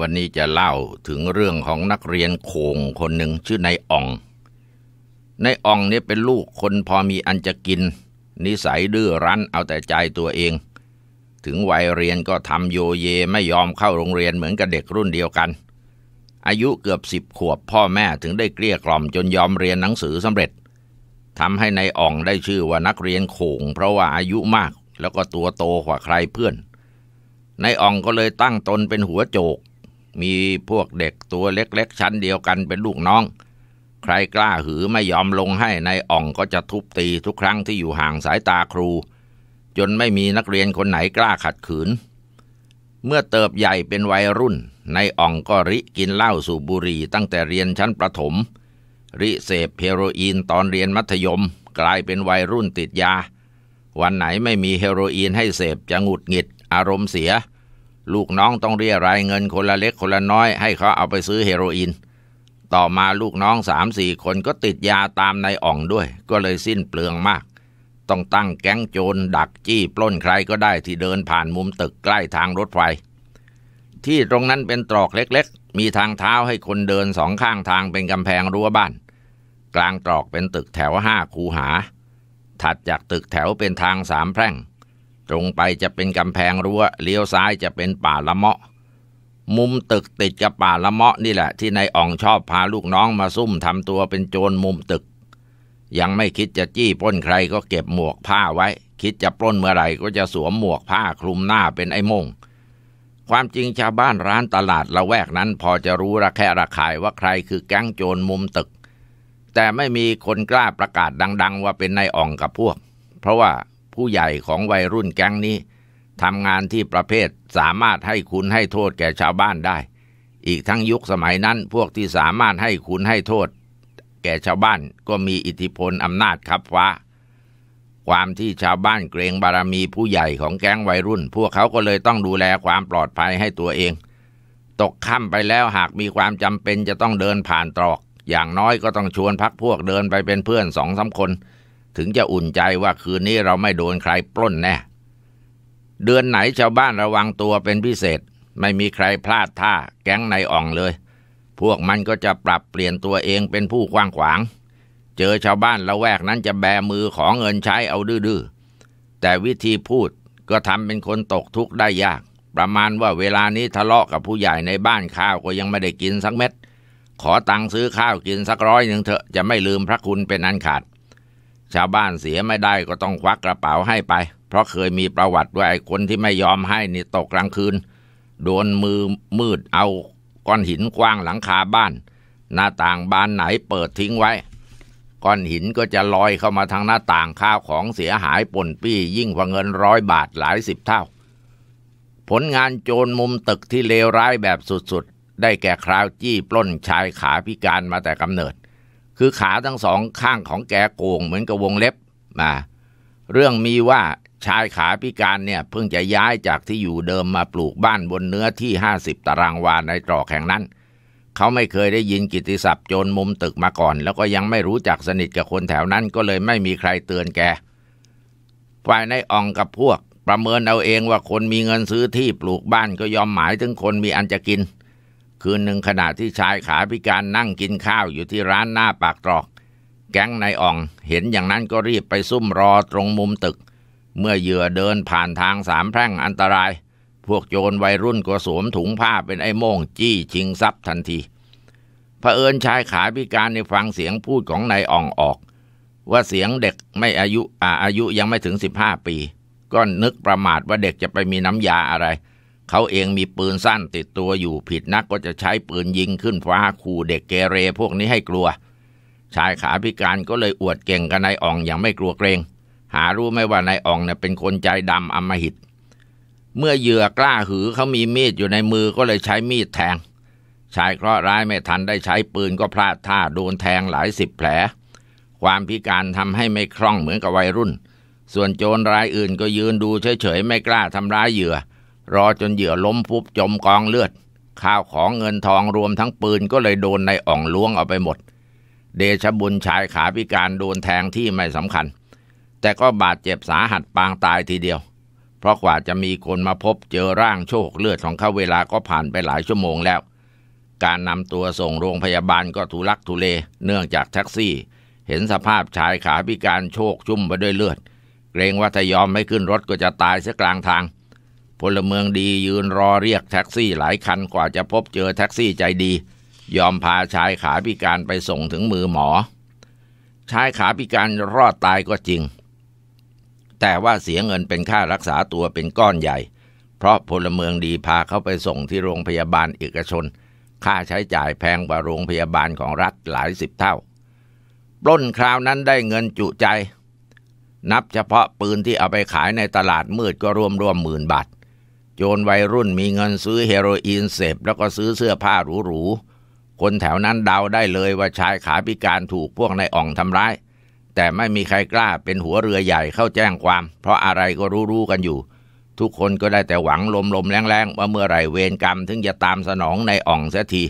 วันนี้จะเล่าถึงเรื่องของนักเรียนโขงคนหนึ่งชื่อนายอ่องนายอ่องเนี่ยเป็นลูกคนพอมีอันจะกิน นิสัยดื้อรั้นเอาแต่ใจตัวเอง ถึงวัยเรียนก็ทำโยเยไม่ยอมเข้าโรงเรียนเหมือนกับเด็กรุ่นเดียวกัน อายุเกือบสิบขวบพ่อแม่ถึงได้เกลี้ยกล่อมจนยอมเรียนหนังสือสำเร็จ ทำให้ในายอ่องได้ชื่อว่านักเรียนโขงเพราะว่าอายุมากแล้วก็ตัวโตกว่าใครเพื่อน นายอ่องก็เลยตั้งตนเป็นหัวโจกมีพวกเด็กตัวเล็กๆ ชั้นเดียวกันเป็นลูกน้อง ใครกล้าหือไม่ยอมลงให้ในอ่องก็จะทุบตีทุกครั้งที่อยู่ห่างสายตาครู จนไม่มีนักเรียนคนไหนกล้าขัดขืน เมื่อเติบใหญ่เป็นวัยรุ่น ในอ่องก็ริกินเหล้าสูบบุหรี่ตั้งแต่เรียนชั้นประถม ริเสพเฮโรอีนตอนเรียนมัธยม กลายเป็นวัยรุ่นติดยา วันไหนไม่มีเฮโรอีนให้เสพจะหงุดหงิด อารมณ์เสียลูกน้องต้องเรียรายเงินคนละเล็กคนละน้อยให้เขาเอาไปซื้อเฮโรอีน ต่อมาลูกน้องสามสี่คนก็ติดยาตามนายอ่องด้วย ก็เลยสิ้นเปลืองมาก ต้องตั้งแก๊งโจรดักจี้ปล้นใครก็ได้ที่เดินผ่านมุมตึกใกล้ทางรถไฟ ที่ตรงนั้นเป็นตรอกเล็กๆ มีทางเท้าให้คนเดินสองข้างทางเป็นกำแพงรั้วบ้าน กลางตรอกเป็นตึกแถวห้าคูหา ถัดจากตึกแถวเป็นทางสามแพร่งตรงไปจะเป็นกำแพงรั้วเลี้ยวซ้ายจะเป็นป่าละเมาะ มุมตึกติดกับป่าละเมาะนี่แหละ ที่นายอ่องชอบพาลูกน้องมาซุ่มทำตัวเป็นโจรมุมตึก ยังไม่คิดจะจี้ปล้นใครก็เก็บหมวกผ้าไว้ คิดจะปล้นเมื่อไหร่ก็จะสวมหมวกผ้าคลุมหน้าเป็นไอ้มงความจริงชาวบ้านร้านตลาดละแวกนั้นพอจะรู้ระแคะระขายว่าใครคือแก๊งโจรมุมตึก แต่ไม่มีคนกล้าประกาศดัง ๆ ว่าเป็นนายอ่องกับพวก เพราะว่าผู้ใหญ่ของวัยรุ่นแก๊งนี้ทำงานที่ประเภทสามารถให้คุณให้โทษแก่ชาวบ้านได้ อีกทั้งยุคสมัยนั้นพวกที่สามารถให้คุณให้โทษ แก่ชาวบ้านก็มีอิทธิพลอำนาจขับฟ้าความที่ชาวบ้านเกรงบารมีผู้ใหญ่ของแก๊งวัยรุ่น พวกเขาก็เลยต้องดูแลความปลอดภัยให้ตัวเอง ตกค่ำไปแล้วหากมีความจำเป็นจะต้องเดินผ่านตรอก อย่างน้อยก็ต้องชวนพักพวกเดินไปเป็นเพื่อนสองสาคนถึงจะอุ่นใจว่าคืนนี้เราไม่โดนใครปล้นแน่ เดือนไหนชาวบ้านระวังตัวเป็นพิเศษไม่มีใครพลาดท่าแก๊งในอ่องเลย พวกมันก็จะปรับเปลี่ยนตัวเองเป็นผู้กว้างขวาง เจอชาวบ้านละแวกนั้นจะแบมือของเงินใช้เอาดื้อแต่วิธีพูดก็ทำเป็นคนตกทุกข์ได้ยาก ประมาณว่าเวลานี้ทะเลาะกับผู้ใหญ่ในบ้านข้าวก็ยังไม่ได้กินสักเม็ด ขอตังค์ซื้อข้าวกินสักร้อยหนึ่งเถอะจะไม่ลืมพระคุณเป็นอันขาดชาวบ้านเสียไม่ได้ก็ต้องควักกระเป๋าให้ไป เพราะเคยมีประวัติว่าไอ้คนที่ไม่ยอมให้นี่ตกกลางคืนโดนมือมืดเอาก้อนหินกว้างหลังคาบ้านหน้าต่างบานไหนเปิดทิ้งไว้ ก้อนหินก็จะลอยเข้ามาทางหน้าต่างข้าวของเสียหายปนปี้ยิ่งกว่าเงินร้อยบาทหลายสิบเท่า ผลงานโจรมุมตึกที่เลวร้ายแบบสุดๆ ได้แก่คราวจี้ปล้นชายขาพิการมาแต่กำเนิดคือขาทั้งสองข้างของแกโกงเหมือนกับวงเล็บมาเรื่องมีว่าชายขาพิการเนี่ยเพิ่งจะย้ายจากที่อยู่เดิมมาปลูกบ้านบนเนื้อที่ห้าสิบตารางวาในตรอกแห่งนั้น เขาไม่เคยได้ยินกิติศัพท์โจรมุมตึกมาก่อนแล้วก็ยังไม่รู้จักสนิทกับคนแถวนั้นก็เลยไม่มีใครเตือนแกฝ่ายนายอองกับพวกประเมินเอาเองว่าคนมีเงินซื้อที่ปลูกบ้านก็ยอมหมายถึงคนมีอันจะกินคืนหนึ่งขณะที่ชายขาพิการนั่งกินข้าวอยู่ที่ร้านหน้าปากตรอก แก๊งนายอ่อง เห็นอย่างนั้นก็รีบไปซุ่มรอตรงมุมตึก เมื่อเหยื่อเดินผ่านทางสามแพร่งอันตราย พวกโจรวัยรุ่นก็สวมถุงผ้า เป็นไอ้โม่งจี้ชิงทรัพย์ทันทีเผอิญชายขาพิการในฟังเสียงพูดของนายอ่องออก ว่าเสียงเด็กไม่อายุอาอายุยังไม่ถึงสิบห้าปีก็นึกประมาทว่าเด็กจะไปมีน้ำยาอะไรเขาเองมีปืนสั้นติดตัวอยู่ผิดนักก็จะใช้ปืนยิงขึ้นฟ้าขู่เด็กเกเรพวกนี้ให้กลัว ชายขาพิการก็เลยอวดเก่งกับนายอ่องอย่างไม่กลัวเกรง หารู้ไม่ว่านายอ่องเนี่ยเป็นคนใจดำอำมหิตเมื่อเหยื่อกล้าหือเขามีมีดอยู่ในมือก็เลยใช้มีดแทง ชายเคราะห์ร้ายไม่ทันได้ใช้ปืนก็พลาดท่าโดนแทงหลายสิบแผล ความพิการทำให้ไม่คล่องเหมือนกับวัยรุ่น ส่วนโจรรายอื่นก็ยืนดูเฉยๆไม่กล้าทำร้ายเหยื่อรอจนเหยื่อล้มฟุบจมกองเลือด ข้าวของเงินทองรวมทั้งปืนก็เลยโดนในอ่องล้วงเอาไปหมด เดชบุญชายขาพิการโดนแทงที่ไม่สำคัญ แต่ก็บาดเจ็บสาหัสปางตายทีเดียว เพราะกว่าจะมีคนมาพบเจอร่างโชคเลือดของเขาเวลาก็ผ่านไปหลายชั่วโมงแล้ว การนำตัวส่งโรงพยาบาลก็ทุลักทุเลเนื่องจากแท็กซี่เห็นสภาพชายขาพิการโชคชุ่มไปด้วยเลือดเกรงว่าถ้ายอมไม่ขึ้นรถก็จะตายเสียกลางทางพลเมืองดียืนรอเรียกแท็กซี่หลายคันกว่าจะพบเจอแท็กซี่ใจดี ยอมพาชายขาพิการไปส่งถึงมือหมอ ชายขาพิการรอดตายก็จริง แต่ว่าเสียเงินเป็นค่ารักษาตัวเป็นก้อนใหญ่ เพราะพลเมืองดีพาเขาไปส่งที่โรงพยาบาลเอกชน ค่าใช้จ่ายแพงกว่าโรงพยาบาลของรัฐหลายสิบเท่าปล้นคราวนั้นได้เงินจุใจ นับเฉพาะปืนที่เอาไปขายในตลาดมืดก็รวมรวมหมื่นบาทโจรวัยรุ่นมีเงินซื้อเฮโรอีนเสพแล้วก็ซื้อเสื้อผ้าหรูๆ คนแถวนั้นเดาได้เลยว่าชายขาพิการถูกพวกนายอ่องทำร้าย แต่ไม่มีใครกล้าเป็นหัวเรือใหญ่เข้าแจ้งความ เพราะอะไรก็รู้ๆกันอยู่ ทุกคนก็ได้แต่หวังลมๆแรงๆ ว่าเมื่อไหร่เวรกรรมถึงจะตามสนองนายอ่องเสียที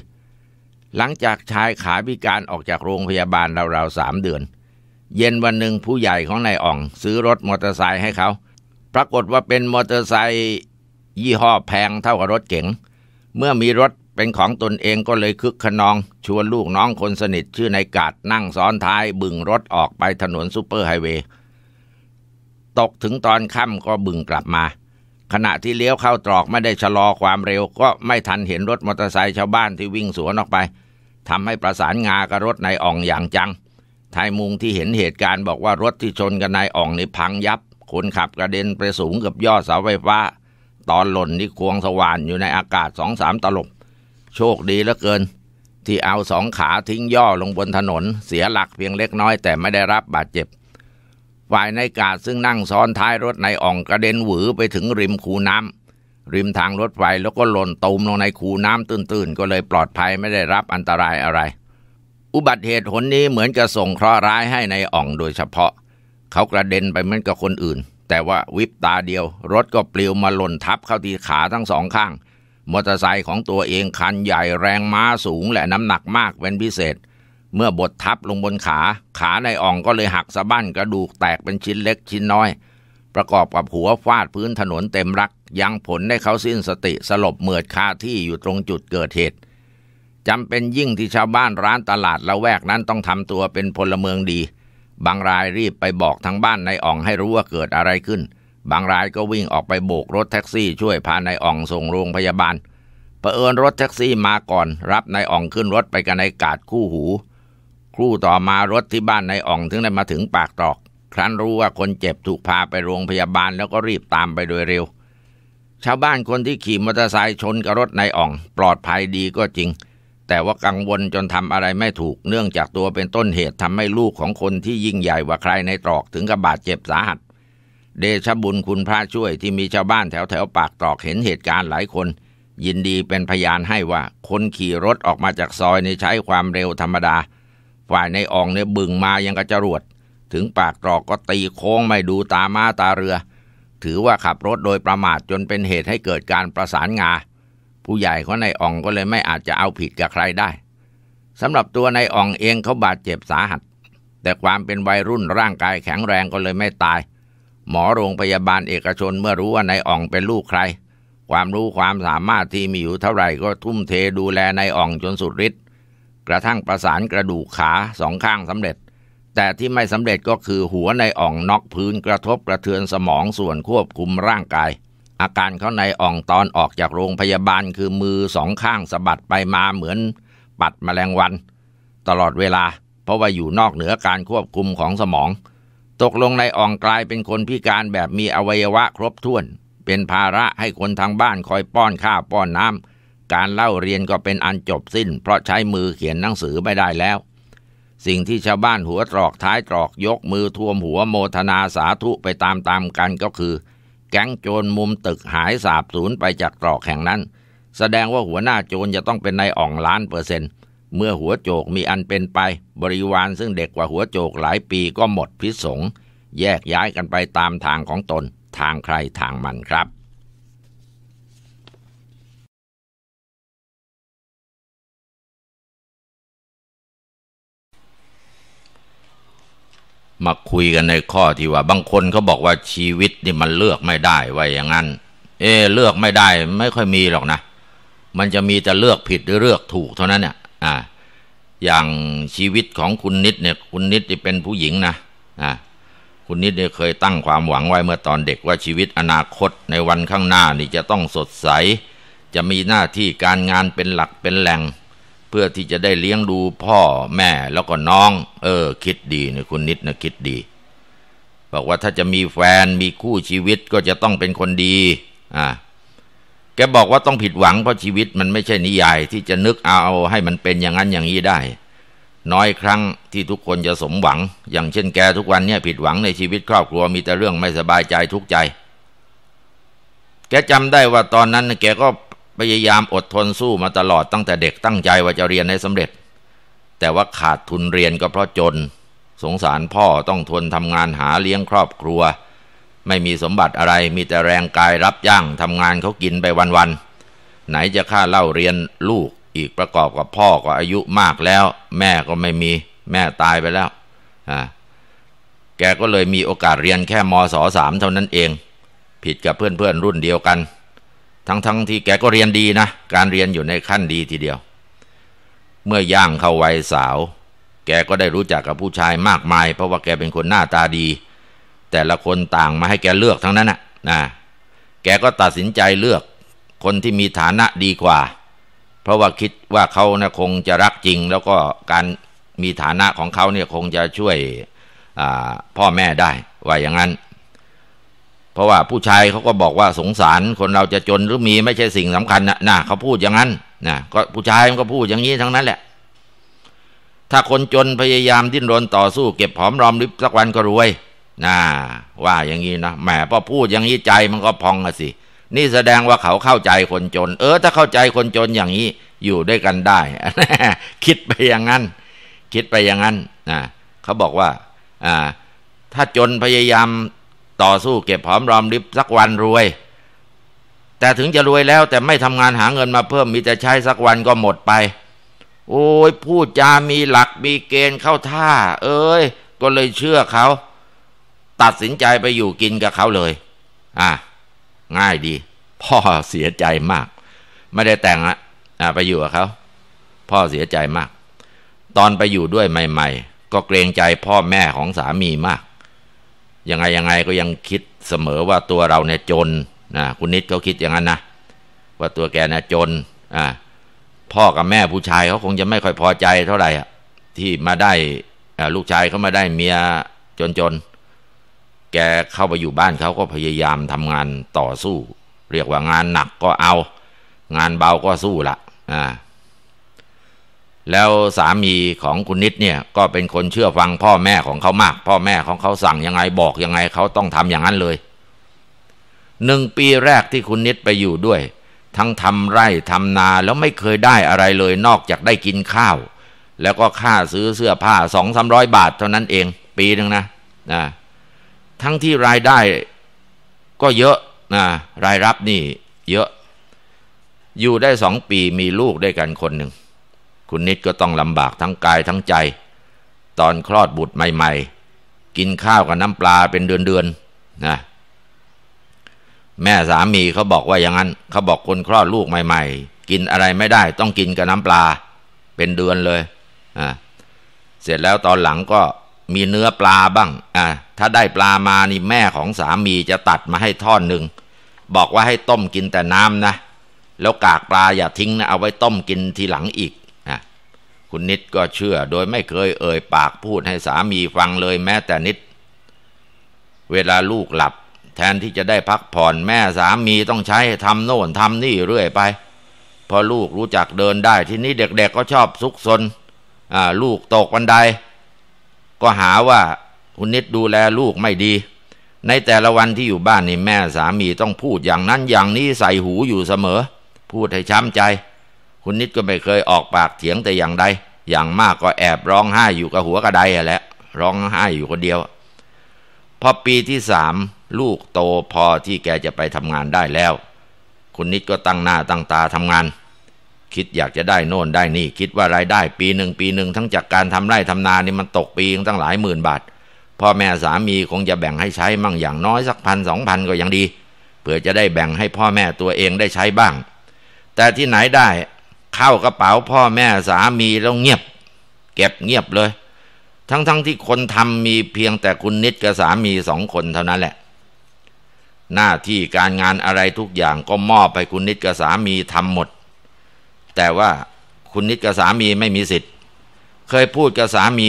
หลังจากชายขาพิการออกจากโรงพยาบาลราวๆสามเดือน เย็นวันหนึ่งผู้ใหญ่ของนายอ่องซื้อรถมอเตอร์ไซค์ให้เขา ปรากฏว่าเป็นมอเตอร์ไซค์ยี่ห้อแพงเท่ากับรถเก๋งเมื่อมีรถเป็นของตนเองก็เลยคึกขนอง ชวนลูกน้องคนสนิทชื่อนายกาดนั่งซ้อนท้ายบึงรถออกไปถนนซูเปอร์ไฮเวย์ตกถึงตอนค่ำก็บึงกลับมา ขณะที่เลี้ยวเข้าตรอกไม่ได้ชะลอความเร็วก็ไม่ทันเห็นรถมอเตอร์ไซค์ชาวบ้านที่วิ่งสวนออกไปทำให้ประสานงากับรถนายอ่องอย่างจังทายมุงที่เห็นเหตุการณ์บอกว่ารถที่ชนกับนายอ่องนี่พังยับคนขับกระเด็นไปสูงกับยอดเสาไฟฟ้าตอนหล่นนี่ควงสว่านอยู่ในอากาศสองสามตลบโชคดีเหลือเกิน ที่เอาสองขาทิ้งย่อลงบนถนนเสียหลักเพียงเล็กน้อยแต่ไม่ได้รับบาดเจ็บ ฝ่ายในกาดซึ่งนั่งซ้อนท้ายรถในอ่องกระเด็นหวือไปถึงริมคูน้ำริมทางรถไฟแล้วก็หล่นตูมลงในคูน้ำตื้นๆ ก็เลยปลอดภัยไม่ได้รับอันตรายอะไร อุบัติเหตุหนนี้เหมือนจะส่งเคราะห์ร้ายให้ในอ่องโดยเฉพาะ เขากระเด็นไปเหมือนกับคนอื่นแต่ว่าวิบตาเดียว รถก็ปลิวมาหล่นทับเข้าที่ขาทั้งสองข้างมอเตอร์ไซค์ของตัวเองคันใหญ่แรงม้าสูงและน้ำหนักมากเป็นพิเศษ เมื่อบดทับลงบนขา ขาในอ่องก็เลยหักสะบั้นกระดูกแตกเป็นชิ้นเล็กชิ้นน้อย ประกอบกับหัวฟาดพื้นถนนเต็มรักยังผลให้เขาสิ้นสติ สลบเหมือดคาที่อยู่ตรงจุดเกิดเหตุจำเป็นยิ่งที่ชาวบ้านร้านตลาดละแวกนั้นต้องทำตัวเป็นพลเมืองดีบางรายรีบไปบอกทั้งบ้านนายอ่องให้รู้ว่าเกิดอะไรขึ้น บางรายก็วิ่งออกไปโบกรถแท็กซี่ช่วยพานายอ่องส่งโรงพยาบาลเผอิญรถแท็กซี่มาก่อนรับนายอ่องขึ้นรถไปกับนายกาดคู่หู ครู่ต่อมารถที่บ้านนายอ่องถึงได้มาถึงปากตรอก ครั้นรู้ว่าคนเจ็บถูกพาไปโรงพยาบาลแล้วก็รีบตามไปโดยเร็ว ชาวบ้านคนที่ขี่มอเตอร์ไซค์ชนกับรถนายอ่องปลอดภัยดีก็จริงแต่ว่ากังวลจนทำอะไรไม่ถูกเนื่องจากตัวเป็นต้นเหตุทำให้ลูกของคนที่ยิ่งใหญ่กว่าใครในตรอกถึงกับบาดเจ็บสาหัสเดชบุญคุณพระช่วยที่มีชาวบ้านแถวแถวปากตรอกเห็นเหตุการณ์หลายคน ยินดีเป็นพยานให้ว่าคนขี่รถออกมาจากซอยในใช้ความเร็วธรรมดา ฝ่ายในอ่องเนี่ยบึงมายังกระจรวดถึงปากตรอกก็ตีโค้งไม่ดูตามาตาเรือ ถือว่าขับรถโดยประมาทจนเป็นเหตุให้เกิดการประสานงาผู้ใหญ่ของนายอ่องก็เลยไม่อาจจะเอาผิดกับใครได้สำหรับตัวนายอ่องเองเขาบาดเจ็บสาหัส แต่ความเป็นวัยรุ่นร่างกายแข็งแรงก็เลยไม่ตาย หมอโรงพยาบาลเอกชนเมื่อรู้ว่านายอ่องเป็นลูกใคร ความรู้ความสามารถที่มีอยู่เท่าไหร่ก็ทุ่มเทดูแลนายอ่องจนสุดฤทธิ์กระทั่งประสานกระดูกขาสองข้างสำเร็จ แต่ที่ไม่สำเร็จก็คือหัวนายอ่องน็อกพื้นกระทบกระเทือนสมองส่วนควบคุมร่างกายอาการเขาในอ่องตอนออกจากโรงพยาบาลคือมือสองข้างสะบัดไปมาเหมือนปัดมแมลงวัน ตลอดเวลา เพราะว่าอยู่นอกเหนือการควบคุมของสมอง ตกลงในอ่องกลายเป็นคนพิการแบบมีอวัยวะครบถ้วน เป็นภาระให้คนทางบ้านคอยป้อนข้าวป้อนน้ำ การเล่าเรียนก็เป็นอันจบสิ้นเพราะใช้มือเขียนหนังสือไม่ได้แล้ว สิ่งที่ชาวบ้านหัวตรอกท้ายตรอกยกมือท่วมหัวโมทนาสาธุไปตามๆกันก็คือแก๊งโจรมุมตึกหายสาบสูญไปจากตรอกแห่งนั้น แสดงว่าหัวหน้าโจรจะต้องเป็นนายอ่องล้านเปอร์เซ็นต์ เมื่อหัวโจกมีอันเป็นไป บริวารซึ่งเด็กกว่าหัวโจกหลายปีก็หมดพิษสงแยกย้ายกันไปตามทางของตนทางใครทางมันครับมาคุยกันในข้อที่ว่าบางคนเขาบอกว่าชีวิตนี่มันเลือกไม่ได้ว่าอย่างนั้น เอเลือกไม่ได้ไม่ค่อยมีหรอกนะมันจะมีแต่เลือกผิดหรือเลือกถูกเท่านั้นเนี่ยอ่าอย่างชีวิตของคุณนิดเนี่ย คุณนิดที่เป็นผู้หญิงนะอ่าคุณนิดเนี่ยเคยตั้งความหวังไว้เมื่อตอนเด็กว่าชีวิตอนาคตในวันข้างหน้านี่จะต้องสดใส จะมีหน้าที่การงานเป็นหลักเป็นแหล่งเพื่อที่จะได้เลี้ยงดูพ่อแม่แล้วก็น้อง เออ คิดดีนะคุณนิดนะคิดดี บอกว่าถ้าจะมีแฟนมีคู่ชีวิตก็จะต้องเป็นคนดีอ่าแกบอกว่าต้องผิดหวังเพราะชีวิตมันไม่ใช่นิยาย ที่จะนึกเอา ให้มันเป็นอย่างนั้นอย่างนี้ได้ น้อยครั้งที่ทุกคนจะสมหวัง อย่างเช่นแกทุกวันเนี่ยผิดหวังในชีวิตครอบครัว มีแต่เรื่องไม่สบายใจทุกใจ แกจำได้ว่าตอนนั้นแกก็พยายามอดทนสู้มาตลอดตั้งแต่เด็กตั้งใจว่าจะเรียนให้สำเร็จ แต่ว่าขาดทุนเรียนก็เพราะจน สงสารพ่อต้องทนทำงานหาเลี้ยงครอบครัว ไม่มีสมบัติอะไรมีแต่แรงกายรับจ้างทำงานเขากินไปวันๆไหนจะค่าเล่าเรียนลูกอีกประกอบกับพ่อก็อายุมากแล้ว แม่ก็ไม่มีแม่ตายไปแล้ว แกก็เลยมีโอกาสเรียนแค่มสสามเท่านั้นเอง ผิดกับเพื่อนๆรุ่นเดียวกันทั้งๆทที่แกก็เรียนดีนะการเรียนอยู่ในขั้นดีทีเดียว เมื่อย่างเข้าวัยสาว แกก็ได้รู้จักกับผู้ชายมากมาย เพราะว่าแกเป็นคนหน้าตาดี แต่ละคนต่างมาให้แกเลือกทั้งนั้นนะนะแกก็ตัดสินใจเลือกคนที่มีฐานะดีกว่า เพราะว่าคิดว่าเขานะคงจะรักจริง แล้วก็การมีฐานะของเขาเนี่ยคงจะช่วยพ่อแม่ได้ ว่าอย่างนั้นราะว่าผู้ชายเขาก็บอกว่าสงสารคนเราจะจนหรือมีไม่ใช่สิ่งสำคัญนะนะเขาพูดอย่างนั้นนะก็ผู้ชายมันก็พูดอย่างนี้ทั้งนั้นแหละ ถ้าคนจนพยายามดิ้นรนต่อสู้เก็บหอมรอมริบสักวันก็รวยนะว่าอย่างนี้นะแหมพอพูดอย่างนี้ใจมันก็พองอะสิ นี่แสดงว่าเขาเข้าใจคนจน เออถ้าเข้าใจคนจนอย่างนี้อยู่ด้วยกันได้ คิดไปอย่างนั้น คิดไปอย่างนั้นนะเขาบอกว่าอ่า ถ้าจนพยายามต่อสู้เก็บหอมรอมริบสักวันรวย แต่ถึงจะรวยแล้วแต่ไม่ทำงานหาเงินมาเพิ่มมีแต่ใช้สักวันก็หมดไป โอ้ยพูดจามีหลัก มีเกณฑ์เข้าท่า เอ้ย ก็เลยเชื่อเขา ตัดสินใจไปอยู่กินกับเขาเลย อ่ะ ง่ายดี พ่อเสียใจมาก ไม่ได้แต่งละไปอยู่กับเขาพ่อเสียใจมาก ตอนไปอยู่ด้วยใหม่ๆ ก็เกรงใจพ่อแม่ของสามีมากยังไงยังไงก็ยังคิดเสมอว่าตัวเราเนี่ยจนนะคุณนิดเขาคิดอย่างนั้นนะว่าตัวแกเนี่ยจนอ่าพ่อกับแม่ผู้ชายเขาคงจะไม่ค่อยพอใจ เท่าไหร่ที่มาได้ลูกชายเขามาได้เมียจนๆแกเข้าไปอยู่บ้านเขาก็พยายามทำงานต่อสู้ เรียกว่างานหนักก็เอา งานเบาก็สู้ละอ่าแล้วสามีของคุณนิดเนี่ย ก็เป็นคนเชื่อฟังพ่อแม่ของเขามาก พ่อแม่ของเขาสั่งยังไงบอกยังไงเขาต้องทำอย่างนั้นเลยหนึ่งปีแรกที่คุณนิดไปอยู่ด้วย ทั้งทำไร่ทำนาแล้วไม่เคยได้อะไรเลยนอกจากได้กินข้าว แล้วก็ค่าซื้อเสื้อผ้าสองสามร้อยบาทเท่านั้นเอง ปีหนึ่งนะนะ ทั้งที่รายได้ก็เยอะนะรายรับนี่เยอะ อยู่ได้สองปีมีลูกด้วยกันคนหนึ่งคุณนิดก็ต้องลำบากทั้งกายทั้งใจ ตอนคลอดบุตรใหม่ๆ กินข้าวกับน้ำปลาเป็นเดือนๆ นะ แม่สามีเขาบอกว่าอย่างนั้น เขาบอกคนคลอดลูกใหม่ ๆ กินอะไรไม่ได้ ต้องกินกับน้ำปลา เป็นเดือนเลยอ่าเสร็จแล้วตอนหลังก็มีเนื้อปลาบ้างอ่าถ้าได้ปลามา นี่แม่ของสามีจะตัดมาให้ท่อนหนึ่ง บอกว่าให้ต้มกินแต่น้ำนะ แล้วกากปลาอย่าทิ้งนะเอาไว้ต้มกินทีหลังอีกคุณนิดก็เชื่อโดยไม่เคยเอ่ยปากพูดให้สามีฟังเลยแม้แต่นิด เวลาลูกหลับแทนที่จะได้พักผ่อนแม่สามีต้องใช้ทำโน่นทำนี่เรื่อยไป พอลูกรู้จักเดินได้ที่นี่เด็กๆ ก็ชอบซุกซนลูกตกบันไดก็หาว่าคุณนิดดูแลลูกไม่ดี ในแต่ละวันที่อยู่บ้านนี่แม่สามีต้องพูดอย่างนั้นอย่างนี้ใส่หูอยู่เสมอ พูดให้ช้ำใจคุณนิดก็ไม่เคยออกปากเถียงแต่อย่างใด อย่างมากก็แอบร้องไห้อยู่กับหัวกระไดแหละ ร้องไห้อยู่คนเดียว พอปีที่สาม ลูกโตพอที่แกจะไปทำงานได้แล้ว คุณนิดก็ตั้งหน้าตั้งตาทำงาน คิดอยากจะได้โน่นได้นี่ คิดว่ารายได้ ปีหนึ่งปีหนึ่งทั้งจากการทำไร่ทำนานี่มันตกปีตั้งหลายหมื่นบาท พ่อแม่สามีคงจะแบ่งให้ใช้มั่งอย่างน้อยสักพันสองพันก็ยังดี เผื่อจะได้แบ่งให้พ่อแม่ตัวเองได้ใช้บ้าง แต่ที่ไหนได้เข้ากระเป๋าพ่อแม่สามีแล้วเงียบ เก็บเงียบเลย ทั้งๆทที่คนทำมีเพียงแต่คุณนิดกับสามีสองคนเท่านั้นแหละ หน้าที่การงานอะไรทุกอย่างก็มอบไปคุณนิดกับสามีทำหมด แต่ว่าคุณนิดกับสามีไม่มีสิทธิ์เคยพูดกับสามี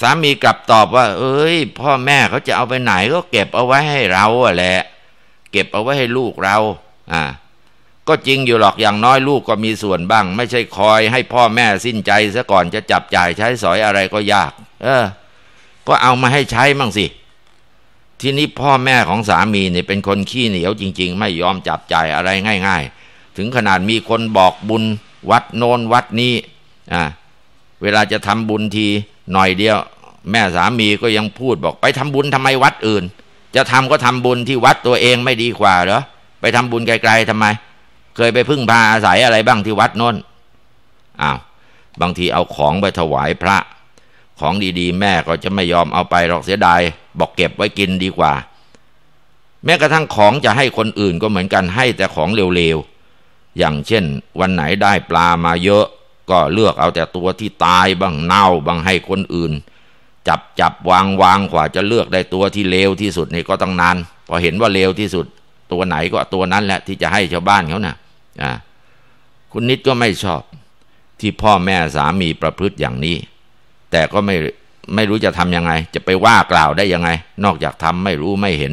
สามีกลับตอบว่า เอ้ย พ่อแม่เขาจะเอาไปไหน ก็เก็บเอาไว้ให้เราอะแหละ เก็บเอาไว้ให้ลูกเรา อ่าก็จริงอยู่หรอกอย่างน้อยลูกก็มีส่วนบ้าง ไม่ใช่คอยให้พ่อแม่สิ้นใจซะก่อนจะจับจ่ายใช้สอยอะไรก็ยาก เออ ก็เอามาให้ใช้มั่งสิ ทีนี้พ่อแม่ของสามีเนี่ยเป็นคนขี้เหนียว จริง ๆ ไม่ยอมจับจ่ายอะไรง่าย ๆ ถึงขนาดมีคนบอกบุญวัดโนนวัดนี้ อ่าเวลาจะทำบุญทีหน่อยเดียว แม่สามีก็ยังพูดบอก ไปทำบุญทำไมวัดอื่น จะทำก็ทำบุญที่วัดตัวเองไม่ดีกว่าเหรอ ไปทำบุญไกล ๆทำไมเคยไปพึ่งพาอาศัยอะไรบ้างที่วัดน้นอ้าว บางทีเอาของไปถวายพระ ของดีๆ แม่ก็จะไม่ยอมเอาไปหรอกเสียดาย บอกเก็บไว้กินดีกว่า แม้กระทั่งของจะให้คนอื่นก็เหมือนกันให้แต่ของเร็วๆ อย่างเช่น วันไหนได้ปลามาเยอะ ก็เลือกเอาแต่ตัวที่ตายบ้างเน่าบ้างให้คนอื่น จับจับวางวางกว่าจะเลือกได้ตัวที่เลวที่สุดนี่ก็ต้องนานพอเห็นว่าเลวที่สุด ตัวไหนก็ตัวนั้นแหละที่จะให้ชาวบ้านเขานะ่ะอ่คุณนิดก็ไม่ชอบที่พ่อแม่สามีประพฤติอย่างนี้ แต่ก็ไม่ไม่รู้จะทำยังไง จะไปว่ากล่าวได้ยังไง นอกจากทำไม่รู้ไม่เห็น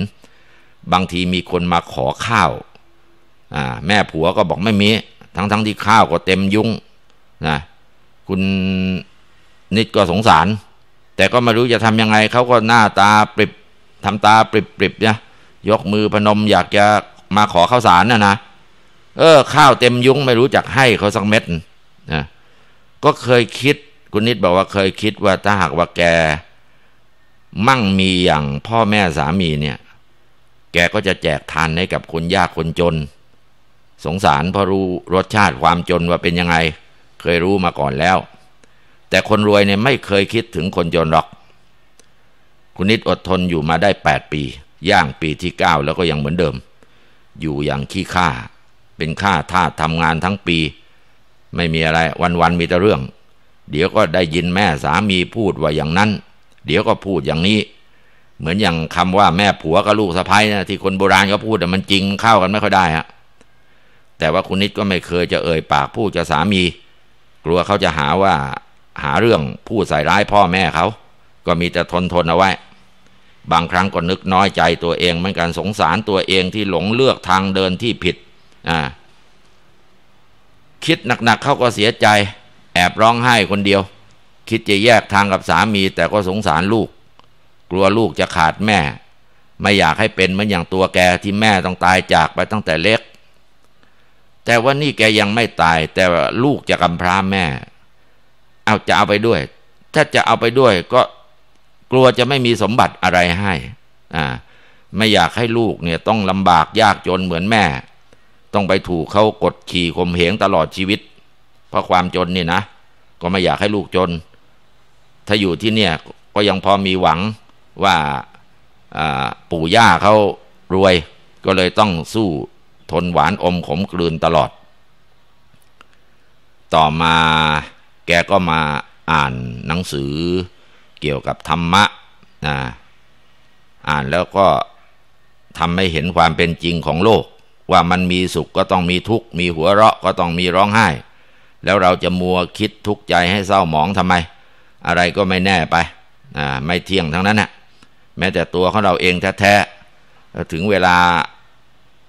บางทีมีคนมาขอข้าวแม่ผัวก็บอกไม่มี ทั้งทั้งที่ข้าวก็เต็มยุ่งนะคุณนิดก็สงสาร แต่ก็ไม่รู้จะทำยังไง เขาก็หน้าตาปริบทำตาปริบๆเนี่ยยกมือพนม อยากจะมาขอข้าวสารนะนะเออข้าวเต็มยุ้งไม่รู้จักให้เขาสักเม็ดนะก็เคยคิด คุณนิดบอกว่าเคยคิดว่าถ้าหากว่าแก มั่งมีอย่างพ่อแม่สามีเนี่ย แกก็จะแจกทานให้กับคนยากคนจน สงสารเพราะรู้รสชาติความจนว่าเป็นยังไง เคยรู้มาก่อนแล้ว แต่คนรวยเนี่ยไม่เคยคิดถึงคนจนหรอก คุณนิดอดทนอยู่มาได้ 8 ปี ย่างปีที่ 9 แล้วก็ยังเหมือนเดิม อยู่อย่างขี้ข้าเป็นข้าทาสทำงานทั้งปี ไม่มีอะไรวันๆมีแต่เรื่อง เดี๋ยวก็ได้ยินแม่สามีพูดว่าอย่างนั้น เดี๋ยวก็พูดอย่างนี้ เหมือนอย่างคำว่าแม่ผัวกับลูกสะพ้ยนะที่คนโบราณเขาพูด แต่มันจริงเข้ากันไม่ค่อยได้ฮะแต่ว่าคุณนิดก็ไม่เคยจะเอ่ยปากพูดกับสามี กลัวเขาจะหาว่า หาเรื่องพูดใส่ร้ายพ่อแม่เขา ก็มีแต่ทนทนเอาไว้ บางครั้งก็นึกน้อยใจตัวเองเหมือนกันสงสารตัวเองที่หลงเลือกทางเดินที่ผิดคิดหนักๆเขาก็เสียใจ แอบร้องไห้คนเดียว คิดจะแยกทางกับสามี แต่ก็สงสารลูก กลัวลูกจะขาดแม่ ไม่อยากให้เป็นเหมือนอย่างตัวแกที่แม่ต้องตายจากไปตั้งแต่เล็ก แต่ว่านี่แกยังไม่ตาย แต่ลูกจะกำพร้าแม่ เอาจะเอาไปด้วย ถ้าจะเอาไปด้วยก็กลัวจะไม่มีสมบัติอะไรให้ อ่า ไม่อยากให้ลูกเนี่ยต้องลำบากยากจนเหมือนแม่ต้องไปถูกเขากดขี่ข่มเหงตลอดชีวิต เพราะความจนนี่นะ ก็ไม่อยากให้ลูกจน ถ้าอยู่ที่เนี่ย ก็ยังพอมีหวังว่าปู่ย่าเขารวยก็เลยต้องสู้ ทนหวานอมขมกลืนตลอด ต่อมาแกก็มาอ่านหนังสือเกี่ยวกับธรรมะ อ่านแล้วก็ทำให้เห็นความเป็นจริงของโลกว่ามันมีสุขก็ต้องมีทุกข์มีหัวเราะก็ต้องมีร้องไห้ แล้วเราจะมัวคิดทุกข์ใจให้เศร้าหมองทำไม อะไรก็ไม่แน่ไปไม่เที่ยงทั้งนั้นนะแม้แต่ตัวของเราเองแท้ๆถึงเวลา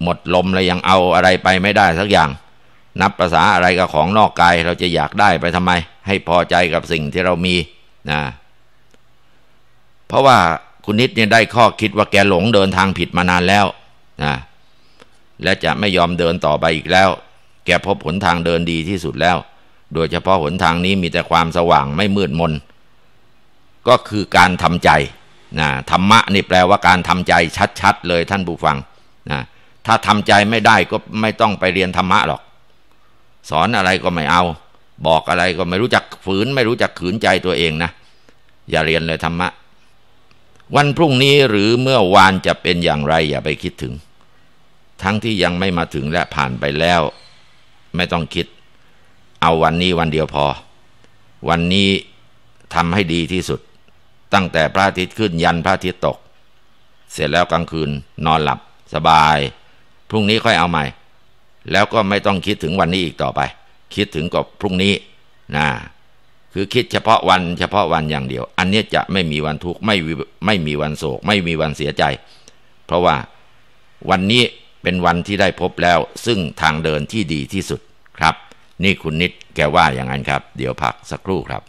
หมดลมแล้วยังเอาอะไรไปไม่ได้สักอย่าง นับภาษาอะไร กับของนอกกาย เราจะอยากได้ไปทำไม ให้พอใจกับสิ่งที่เรามีนะเพราะว่าคุณนิดเนี่ยได้ข้อคิดว่าแกหลงเดินทางผิดมานานแล้วนะและจะไม่ยอมเดินต่อไปอีกแล้ว แกพบหนทางเดินดีที่สุดแล้ว โดยเฉพาะหนทางนี้มีแต่ความสว่าง ไม่มืดมน ก็คือการทำใจนะธรรมะนี่แปลว่าการทำใจ ชัดๆเลยท่านผู้ฟังนะถ้าทำใจไม่ได้ก็ไม่ต้องไปเรียนธรรมะหรอก สอนอะไรก็ไม่เอา บอกอะไรก็ไม่รู้จักฝืนไม่รู้จักขืนใจตัวเองนะ อย่าเรียนเลยธรรมะ วันพรุ่งนี้หรือเมื่อวานจะเป็นอย่างไร อย่าไปคิดถึงทั้งที่ยังไม่มาถึงและผ่านไปแล้ว ไม่ต้องคิด เอาวันนี้วันเดียวพอ วันนี้ทำให้ดีที่สุด ตั้งแต่พระอาทิตย์ขึ้นยันพระอาทิตย์ตก เสร็จแล้วกลางคืนนอนหลับสบายพรุ่งนี้ค่อยเอาใหม่ แล้วก็ไม่ต้องคิดถึงวันนี้อีกต่อไป คิดถึงกับพรุ่งนี้นะคือคิดเฉพาะวันเฉพาะวันอย่างเดียว อันนี้จะไม่มีวันทุกข์ไม่ไม่มีวันโศก ไม่มีวันเสียใจ เพราะว่าวันนี้เป็นวันที่ได้พบแล้วซึ่งทางเดินที่ดีที่สุดครับ นี่คุณนิดแกว่าอย่างนั้นครับเดี๋ยวพักสักครู่ครับ